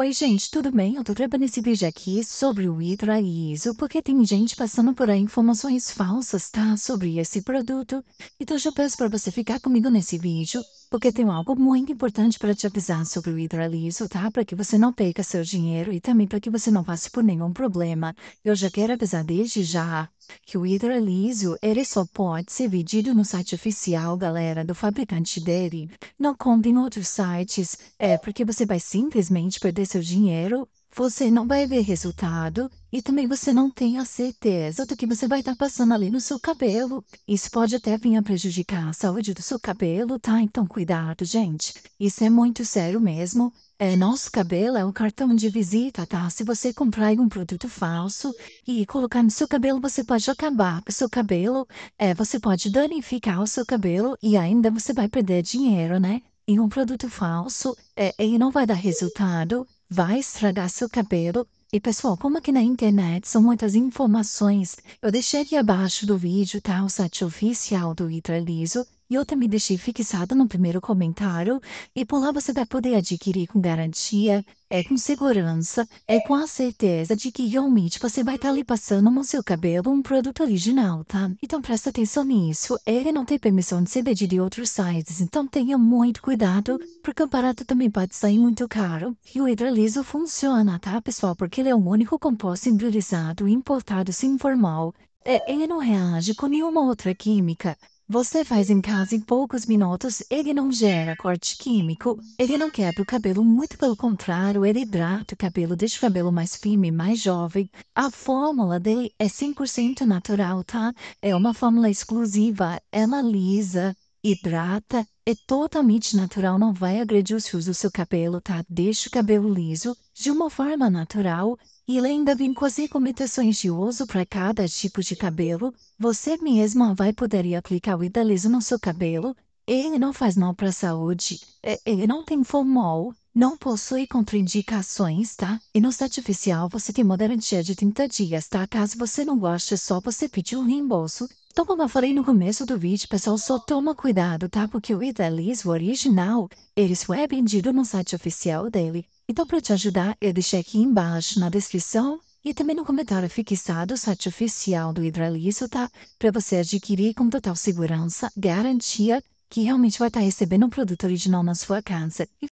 Oi gente, tudo bem? Eu tô trabalhando esse vídeo aqui sobre o Hidra ISO porque tem gente passando por aí informações falsas, tá? Sobre esse produto. Então já peço pra você ficar comigo nesse vídeo porque tenho algo muito importante para te avisar sobre o hidroliso, tá? Para que você não perca seu dinheiro e também para que você não passe por nenhum problema. Eu já quero avisar desde já que o hidroliso, ele só pode ser vendido no site oficial, galera, do fabricante dele. Não compre em outros sites, é porque você vai simplesmente perder seu dinheiro você não vai ver resultado e também você não tem a certeza do que você vai estar passando ali no seu cabelo. Isso pode até vir a prejudicar a saúde do seu cabelo, tá? Então cuidado, gente. Isso é muito sério mesmo. É, nosso cabelo é um cartão de visita, tá? Se você comprar um produto falso e colocar no seu cabelo, você pode acabar com o seu cabelo, é, você pode danificar o seu cabelo e ainda você vai perder dinheiro, né? E um produto falso é, ele não vai dar resultado, vai estragar seu cabelo. E pessoal, como aqui na internet são muitas informações, eu deixei aqui abaixo do vídeo, tá? O site oficial do Hidraliso e eu também deixei fixado no primeiro comentário, e por lá você vai poder adquirir com garantia, é com segurança, é com a certeza de que realmente você vai estar tá ali passando no seu cabelo um produto original, tá? Então presta atenção nisso, ele não tem permissão de CD em outros sites, então tenha muito cuidado, porque o barato também pode sair muito caro. E o hidraliso funciona, tá pessoal? Porque ele é o único composto hidrolisado importado sem formal, é, ele não reage com nenhuma outra química, você faz em casa em poucos minutos, ele não gera corte químico, ele não quebra o cabelo, muito pelo contrário, ele hidrata o cabelo, deixa o cabelo mais firme, mais jovem. A fórmula dele é 100% natural, tá? É uma fórmula exclusiva, ela lisa, hidrata, é totalmente natural, não vai agredir os fios do seu cabelo, tá? Deixa o cabelo liso, de uma forma natural, e ainda vem as recomendações de uso para cada tipo de cabelo. Você mesma vai poder aplicar o hidaliso no seu cabelo. Ele não faz mal para a saúde, é, ele não tem formol, não possui contraindicações, tá? E no site oficial você tem uma garantia de 30 dias, tá? Caso você não goste, é só você pedir um reembolso então, como eu falei no começo do vídeo, pessoal, só toma cuidado, tá? Porque o Idealismo o original, ele foi é vendido no site oficial dele. Então, para te ajudar, eu deixei aqui embaixo na descrição e também no comentário fixado o site oficial do Idealismo, tá? Para você adquirir com total segurança, garantia que realmente vai estar tá recebendo o um produto original na sua casa.